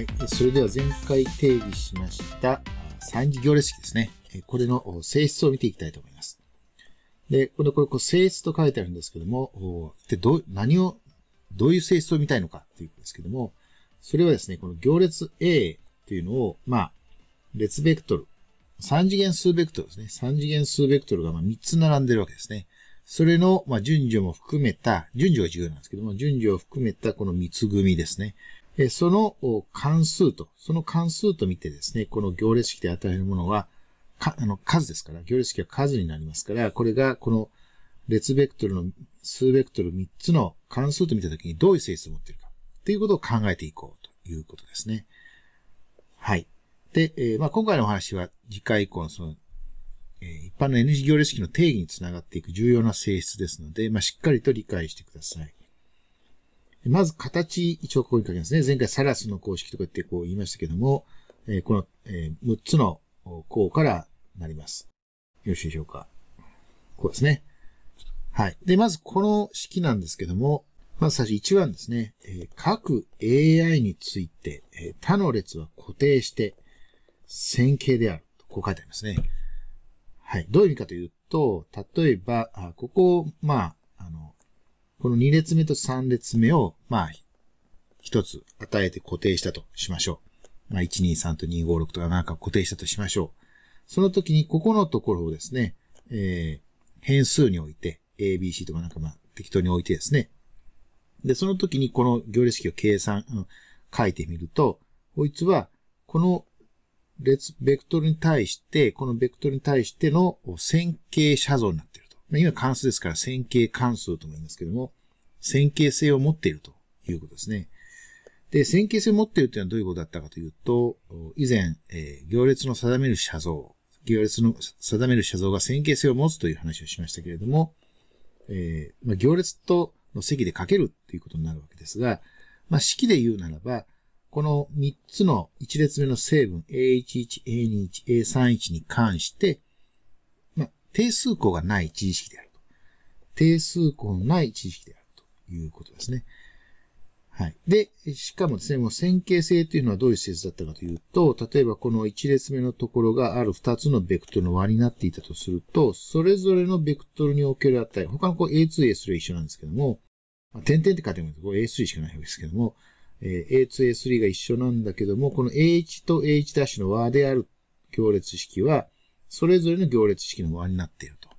はい。それでは前回定義しました三次行列式ですね。これの性質を見ていきたいと思います。で、これ、これ、こ性質と書いてあるんですけども、で、ど、何を、どういう性質を見たいのかということですけども、それはですね、この行列 A っていうのを、まあ、列ベクトル、三次元数ベクトルですね。三次元数ベクトルがま3つ並んでるわけですね。それの、ま順序も含めた、順序が重要なんですけども、順序を含めたこの3つ組ですね。その関数と、その関数と見てですね、この行列式で与えるものは、かあの数ですから、行列式は数になりますから、これがこの列ベクトルの数ベクトル3つの関数と見たときにどういう性質を持っているか、ということを考えていこうということですね。はい。で、えー、まあ、今回のお話は次回以降のその、えー、一般の N 字行列式の定義につながっていく重要な性質ですので、まあ、しっかりと理解してください。まず形、一応ここに書きますね。前回サラスの公式とかってこう言いましたけども、えこの、え6つの項からなります。よろしいでしょうか。こうですね。はい。で、まずこの式なんですけども、まず最初1番ですね。えー、各 AI について、え他の列は固定して線形である。こう書いてありますね。はい。どういう意味かというと、例えば、あここ、まあ、この2列目と3列目を、まあ、1つ与えて固定したとしましょう。まあ、123と256とかなんか固定したとしましょう。その時に、ここのところをですね、えー、変数に置いて、ABC とかなんかまあ、適当に置いてですね。で、その時にこの行列式を計算、うん、書いてみると、こいつは、この列、ベクトルに対して、このベクトルに対しての線形写像になって今関数ですから線形関数とも言いますけども、線形性を持っているということですね。で、線形性を持っているというのはどういうことだったかというと、以前、えー、行列の定める写像、行列の定める写像が線形性を持つという話をしましたけれども、えー、まあ、行列との積で書けるということになるわけですが、まあ、式で言うならば、この3つの1列目の成分 A11、A21、A31 に関して、定数項がない知識であると。定数項のない知識であるということですね。はい。で、しかもですね、もう線形性というのはどういう性質だったかというと、例えばこの1列目のところがある2つのベクトルの和になっていたとすると、それぞれのベクトルにおける値、他のこう A2、A3 は一緒なんですけども、まあ、点々って書いてもいいけど、A3 しかないわけですけども、えー、A2、A3 が一緒なんだけども、この A1 と A1' の和である行列式は、それぞれの行列式の和になっていると。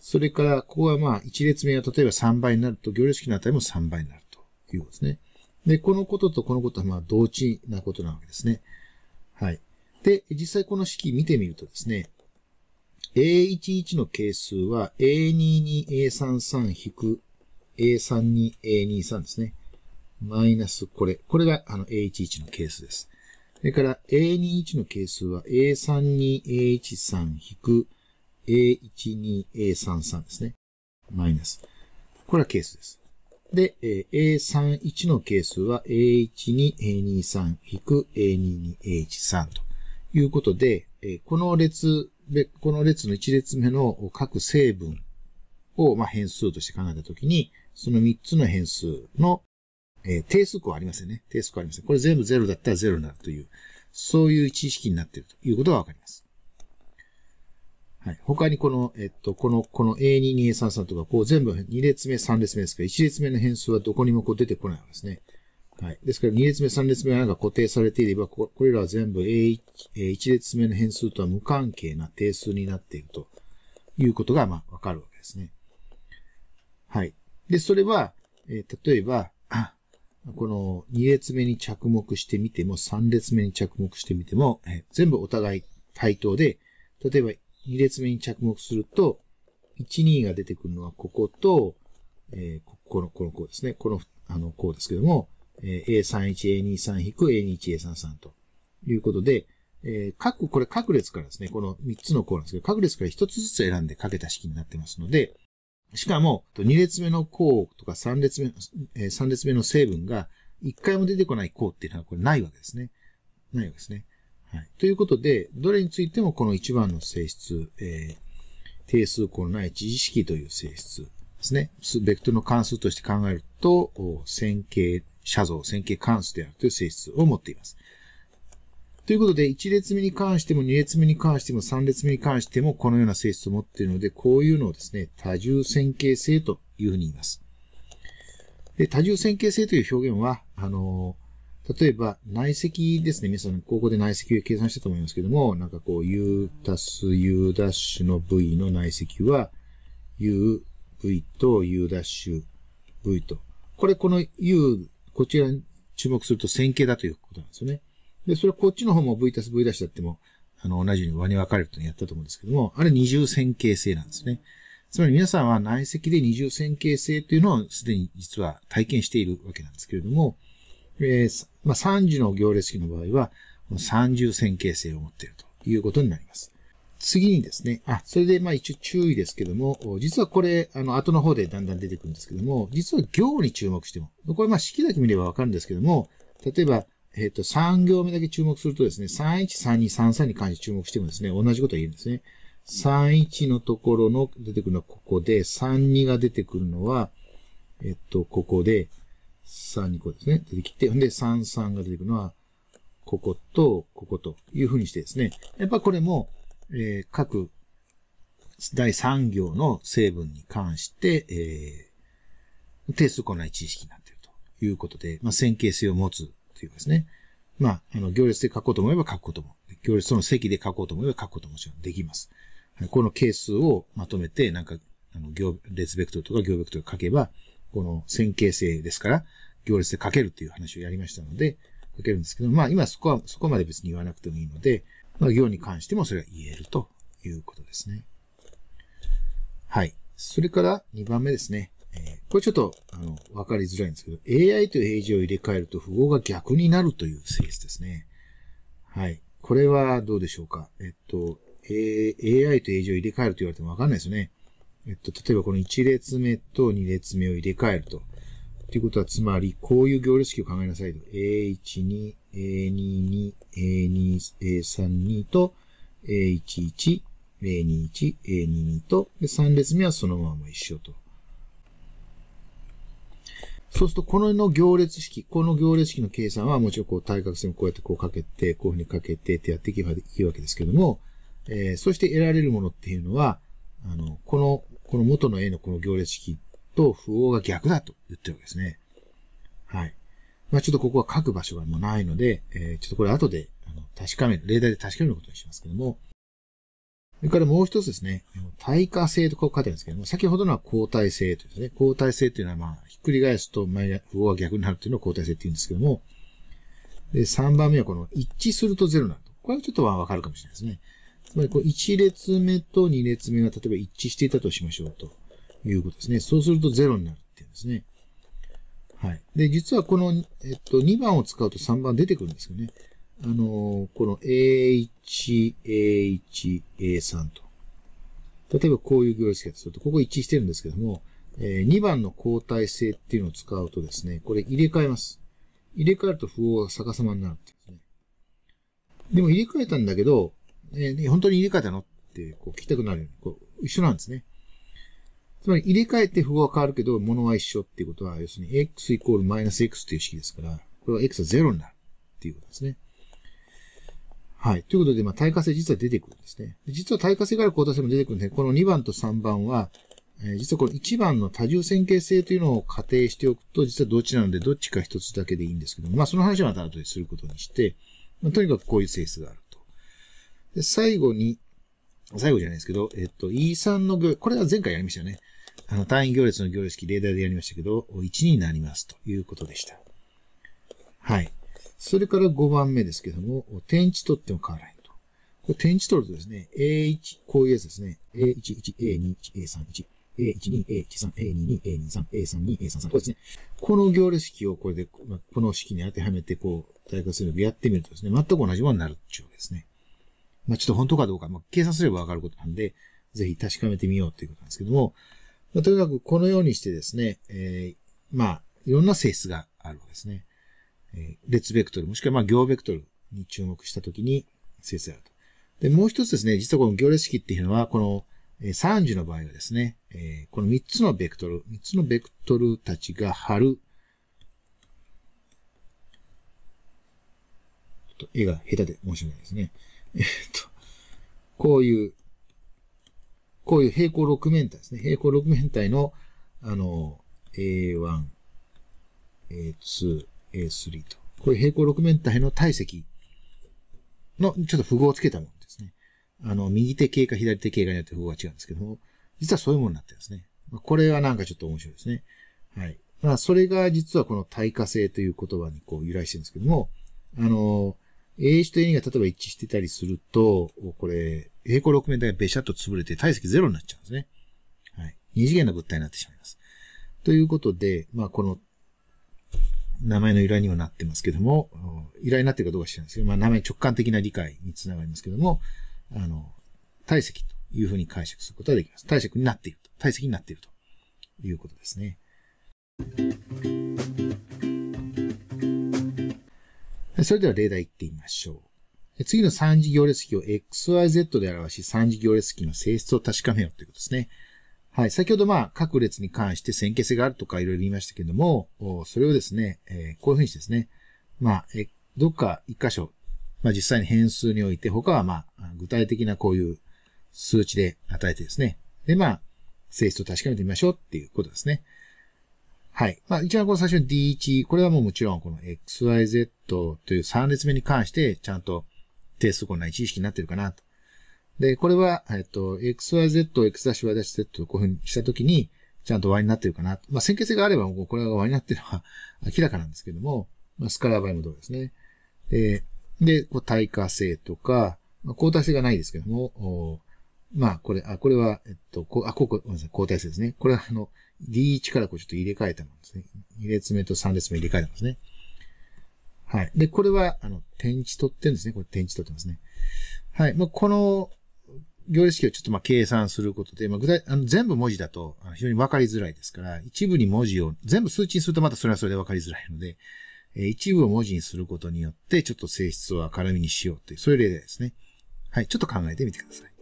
それから、ここはまあ、1列目が例えば3倍になると、行列式の値も3倍になるということですね。で、このこととこのことはまあ、同値なことなわけですね。はい。で、実際この式見てみるとですね、A11 の係数は A22A33 A32A23 ですね。マイナスこれ。これがあの A11 の係数です。それから A21 の係数は A32A13-A12A33 ですね。マイナス。これは係数です。で、A31 の係数は A12A23-A22A13 ということで、この列、この列の1列目の各成分を変数として考えたときに、その3つの変数のえー、定数項ありませんね。定数項ありません。これ全部0だったら0になるという、そういう知識になっているということがわかります。はい。他にこの、えっと、この、この A2、2A33 とか、こう全部2列目、3列目ですから、1列目の変数はどこにもこう出てこないわけですね。はい。ですから2列目、3列目が固定されていれば、これらは全部 A1、1列目の変数とは無関係な定数になっているということが、まあ、わかるわけですね。はい。で、それは、えー、例えば、この2列目に着目してみても、3列目に着目してみても、え全部お互い対等で、例えば2列目に着目すると、1、2が出てくるのはここと、えー、ここの、このこうですね。この、あの、こうですけども、えー、A31、A23-、A21、A33 ということで、えー、各、これ各列からですね、この3つの項なんですけど、各列から1つずつ選んでかけた式になってますので、しかも、2列目の項とか3列目、列目の成分が1回も出てこない項っていうのはこれないわけですね。ないわけですね。はい。ということで、どれについてもこの1番の性質、えー、定数項のない一識式という性質ですね。ベクトルの関数として考えると、線形写像、線形関数であるという性質を持っています。ということで、1列目に関しても2列目に関しても3列目に関してもこのような性質を持っているので、こういうのをですね、多重線形性というふうに言います。で、多重線形性という表現は、あの、例えば内積ですね。皆さん、ここで内積を計算したと思いますけども、なんかこう、u たす u' の v の内積は、u、v と u'、ダッシュ v と。これ、この u、こちらに注目すると線形だということなんですよね。で、それはこっちの方も V たす V 出しだっても、あの、同じように輪に分かれるとやったと思うんですけども、あれ二重線形性なんですね。つまり皆さんは内積で二重線形性というのをすでに実は体験しているわけなんですけれども、えー、まあ、30の行列式の場合は、三重線形性を持っているということになります。次にですね、あ、それでまあ一応注意ですけども、実はこれ、あの、後の方でだんだん出てくるんですけども、実は行に注目しても、これまあ式だけ見ればわかるんですけども、例えば、えっ、ー、と、3行目だけ注目するとですね、31、32、33に関して注目してもですね、同じことは言うんですね。31のところの出てくるのはここで、32が出てくるのは、えっと、ここで、32個ですね。出てきて、んで、33が出てくるのは、ここと、ここというふうにしてですね。やっぱこれも、えー、各第3行の成分に関して、えー、定数ない知識になっているということで、まあ、線形性を持つというかですね。まあ、あの、行列で書こうと思えば書くことも、行列との席で書こうと思えば書くことももちろんできます。この係数をまとめて、なんか、あの、行列ベクトルとか行ベクトル書けば、この線形性ですから、行列で書けるっていう話をやりましたので、書けるんですけど、まあ今そこは、そこまで別に言わなくてもいいので、まあ行に関してもそれは言えるということですね。はい。それから2番目ですね。これちょっと、あの、わかりづらいんですけど、AI と A. 字を入れ替えると符号が逆になるという性質ですね。はい。これはどうでしょうか。えっと、A、AI と英字を入れ替えると言われてもわかんないですよね。えっと、例えばこの1列目と2列目を入れ替えると。っていうことは、つまり、こういう行列式を考えなさいと。A12、A22、A2、A32 と、A11、A21、A22 と、で3列目はそのまま一緒と。そうすると、このの行列式、この行列式の計算は、もちろんこう対角線をこうやってこうかけて、こういうふうにかけてってやっていけばいいわけですけども、えー、そして得られるものっていうのは、あの、この、この元の A のこの行列式と符号が逆だと言ってるわけですね。はい。まあちょっとここは書く場所がもうないので、えー、ちょっとこれ後で、あの、確かめる、例題で確かめることにしますけども、それからもう一つですね、耐火性とこう書いてあるんですけども、先ほどのは抗体性というですね、抗体性というのはまあ、ひっくり返すと前符が逆になるというのを抗体性って言うんですけども、で、3番目はこの一致するとゼロになると。これはちょっとわかるかもしれないですね。つまり、こう、1列目と2列目が例えば一致していたとしましょうということですね。そうするとゼロになるっていうんですね。はい。で、実はこの、えっと、2番を使うと3番出てくるんですけどね。あの、この A1、A1、A3 と。例えばこういう行列形とすると、ここ一致してるんですけども、え2番の交代性っていうのを使うとですね、これ入れ替えます。入れ替えると符号が逆さまになるってですね。でも入れ替えたんだけど、えー、本当に入れ替えたのってこう聞きたくなるように、こう、一緒なんですね。つまり入れ替えて符号は変わるけど、物は一緒っていうことは、要するに x イコールマイナス x という式ですから、これは x は0になるっていうことですね。はい。ということで、まあ、耐火性実は出てくるんですね。実は耐火性から交多性も出てくるんで、この2番と3番は、えー、実はこの1番の多重線形性というのを仮定しておくと、実はどっちなので、どっちか一つだけでいいんですけども、まあ、その話はまた後ですることにして、まあ、とにかくこういう性質があると。で、最後に、最後じゃないですけど、えっと、E3 の行、これは前回やりましたよね。あの、単位行列の行列式、例題でやりましたけど、1になりますということでした。はい。それから5番目ですけども、点値取っても変わらないと。これ点値取るとですね、A1、こういうやつですね。A11、A21、A31。A12、A13、A22、A23、A32、A33、これですね。この行列式をこれで、この式に当てはめて、こう、対価すのをやってみるとですね、全く同じものになるっていうわけですね。まあ、ちょっと本当かどうか、まあ、計算すればわかることなんで、ぜひ確かめてみようということなんですけども、まあ、とにかくこのようにしてですね、えー、まあ、いろんな性質があるわけですね。えー、列ベクトル、もしくはまあ行ベクトルに注目したときに整数あると。で、もう一つですね、実はこの行列式っていうのは、この3次の場合はですね、えー、この3つのベクトル、3つのベクトルたちが貼る、ちょっと絵が下手で申し訳ないですね。えっと、こういう、こういう平行6面体ですね。平行6面体の、あの、A1、A2、A3 と。これ平行6面体の体積のちょっと符号をつけたものですね。あの、右手形か左手形かによって符号が違うんですけども、実はそういうものになってるんですね。これはなんかちょっと面白いですね。はい。まあ、それが実はこの対価性という言葉にこう由来してるんですけども、あの、A1 と A2 が例えば一致してたりすると、これ、平行6面体がべしゃっと潰れて体積ゼロになっちゃうんですね。はい。二次元の物体になってしまいます。ということで、まあ、この名前の由来にはなってますけども、由来になってるかどうか知らないですけど、まあ、名前直感的な理解につながりますけども、あの、体積というふうに解釈することができます。体積になっていると。体積になっているということですね。それでは例題行ってみましょう。次の三次行列式を XYZ で表し、三次行列式の性質を確かめようということですね。はい。先ほどまあ、各列に関して線形性があるとかいろいろ言いましたけども、それをですね、えー、こういうふうにしてですね、まあ、えどっか一箇所、まあ実際に変数において、他はまあ、具体的なこういう数値で与えてですね、でまあ、性質を確かめてみましょうっていうことですね。はい。まあ、一番この最初の D1、これはもうもちろんこの XYZ という3列目に関して、ちゃんと定数こんな1意識になってるかなと。で、これは、えっと、XYZ を X'Y'Z とこういうふうにしたときに、ちゃんと Y になってるかな。まあ、線形性があれば、これが Y になってるのは 明らかなんですけども、まあ、スカラーバイもどうですね。で、で、こう耐火性とか、まあ、交代性がないですけども、まあ、これ、あ、これは、えっと、こあ、ここ、ごめんなさい、交代性ですね。これは、あの、D1 からこうちょっと入れ替えたものですね。2列目と3列目入れ替えたものですね。はい。で、これは、あの、点値取ってるんですね。これ点値取ってますね。はい。まあ、この、行列式をちょっとまあ計算することで、まあ、具体、あの全部文字だと非常に分かりづらいですから、一部に文字を、全部数値にするとまたそれはそれで分かりづらいので、えー、一部を文字にすることによって、ちょっと性質を明るみにしようという、そういう例ですね。はい、ちょっと考えてみてください。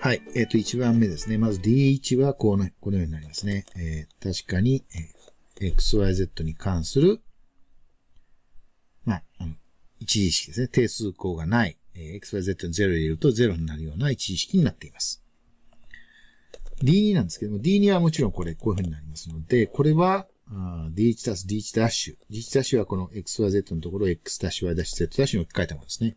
はい。えっ、ー、と、1番目ですね。まず D1 はこうね、このようになりますね。えー、確かに、えー XYZ に関する、まあ、あの一次式ですね。定数項がない、え XYZ に0入れると0になるような一次式になっています。D2 なんですけども、D2 はもちろんこれ、こういう風になりますので、これは、D1 たす D1 ダッシュ。D1 ダッシュはこの XYZ のところを X ダッシュ Y ダッシュ Z ダッシュに置き換えたものですね。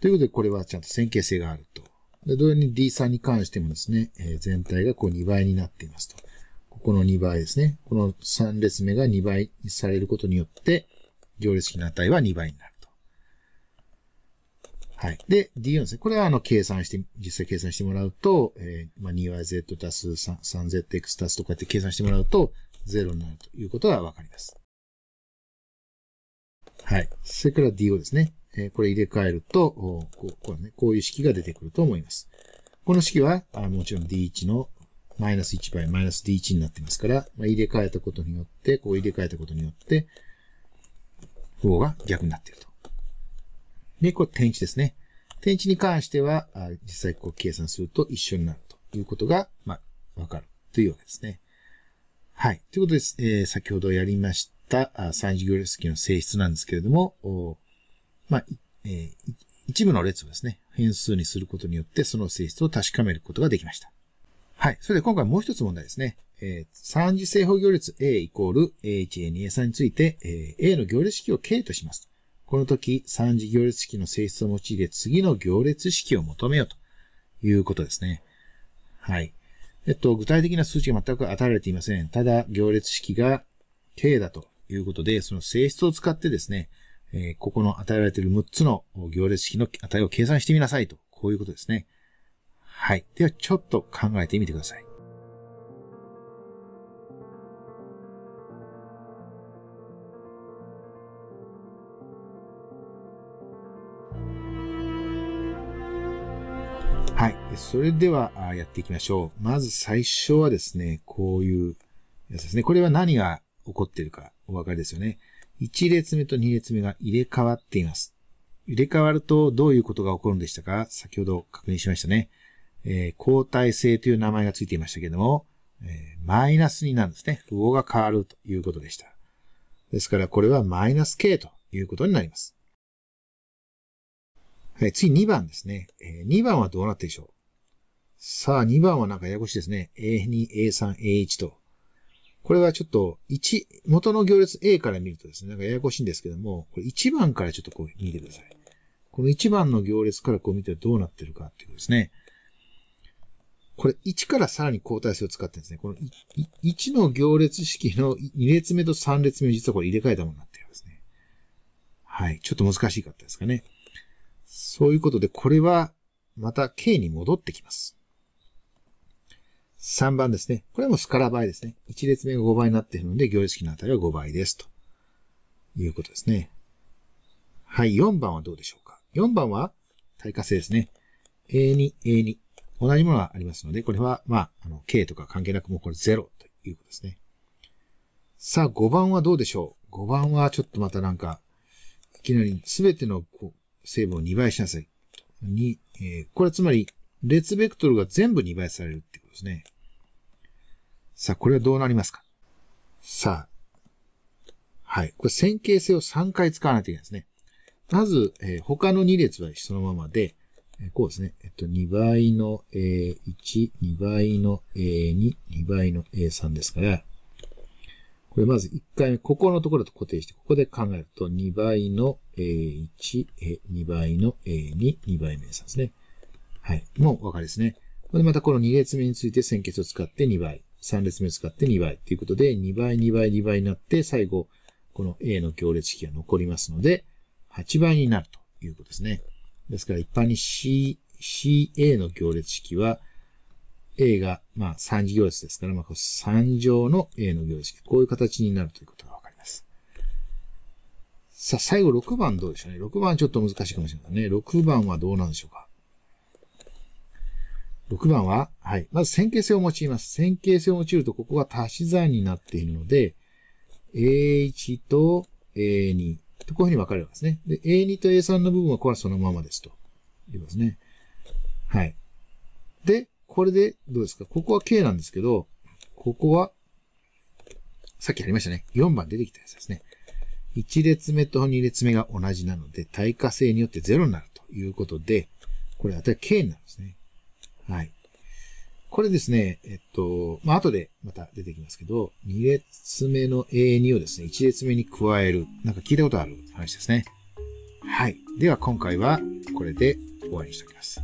ということで、これはちゃんと線形性があると。で、同様に D3 に関してもですね、え全体がこう2倍になっていますと。この2倍ですね。この3列目が2倍にされることによって、行列式の値は2倍になると。はい。で、D4 ですね。これはあの、計算して、実際計算してもらうと、えー、まあ、2yz 足す 3zx 足すとかって計算してもらうと、0になるということがわかります。はい。それから D5 ですね。えー、これ入れ替えると、こうこう、ね、こういう式が出てくると思います。この式は、あもちろん D1 のマイナス1倍、マイナス D1 になってますから、まあ、入れ替えたことによって、こう入れ替えたことによって、符号が逆になっていると。で、これ点値ですね。点値に関しては、実際こう計算すると一緒になるということが、まあ、わかるというわけですね。はい。ということです。えー、先ほどやりました、三次行列式の性質なんですけれども、まあ、えー、一部の列をですね、変数にすることによって、その性質を確かめることができました。はい。それで今回もう一つ問題ですね。えー、三次正方行列 A イコール A1、A2、A3 について、えー、A の行列式を K とします。この時、三次行列式の性質を用いて次の行列式を求めようということですね。はい。えっと、具体的な数値が全く与えられていません。ただ、行列式が K だということで、その性質を使ってですね、えー、ここの与えられている6つの行列式の値を計算してみなさいと、こういうことですね。はい。では、ちょっと考えてみてください。はい。それでは、やっていきましょう。まず最初はですね、こういうやつですね。これは何が起こっているかお分かりですよね。1列目と2列目が入れ替わっています。入れ替わるとどういうことが起こるんでしたか先ほど確認しましたね。えー、交代性という名前がついていましたけども、えー、マイナスになるんですね。符号が変わるということでした。ですから、これはマイナス k ということになります。はい、次2番ですね。えー、2番はどうなってでしょうさあ、2番はなんかややこしいですね。A2、A3、A1 と。これはちょっと、1、元の行列 A から見るとですね、なんかややこしいんですけども、これ1番からちょっとこう見てください。この1番の行列からこう見てどうなってるかっていうことですね。これ1からさらに交代数を使ってるんですね。この1の行列式の2列目と3列目を実はこれ入れ替えたものになってるんですね。はい。ちょっと難しかったですかね。そういうことで、これはまた K に戻ってきます。3番ですね。これもスカラ倍ですね。1列目が5倍になっているので、行列式の値は5倍です。ということですね。はい。4番はどうでしょうか。4番は対価性ですね。A2、A2。同じものがありますので、これは、まあ、あの、K とか関係なくもうこれ0ということですね。さあ、5番はどうでしょう ?5 番はちょっとまたなんか、いきなり全ての成分を2倍しなさい。に、えー、これはつまり、列ベクトルが全部2倍されるってことですね。さあ、これはどうなりますかさあ、はい。これ線形性を3回使わないといけないですね。まず、えー、他の2列はそのままで、こうですね。えっと、2倍の A1、2倍の A2、2倍の A3 ですから、これまず1回目、ここのところと固定して、ここで考えると、2倍の A1、2倍の A2、2倍の A3 ですね。はい。もうお分かりですね。これで、またこの2列目について線形を使って2倍、3列目を使って2倍ということで、2倍、2倍、2倍になって、最後、この A の行列式が残りますので、8倍になるということですね。ですから一般に C、CA の行列式は、A が、まあ、3次行列ですから、まあ、3乗の A の行列式。こういう形になるということがわかります。さあ、最後6番どうでしょうね。6番ちょっと難しいかもしれませんね。6番はどうなんでしょうか。6番は、はい。まず線形性を用います。線形性を用いると、ここが足し算になっているので、A1 と A2 こういうふうに分かれますね。で、A2 と A3 の部分はこれはそのままですと。言いますね。はい。で、これでどうですかここは K なんですけど、ここは、さっきありましたね。4番出てきたやつですね。1列目と2列目が同じなので、対火性によって0になるということで、これ当たり K になるんですね。はい。これですね、えっと、まあ、後でまた出てきますけど、2列目の A2 をですね、1列目に加える。なんか聞いたことある話ですね。はい。では今回はこれで終わりにしておきます。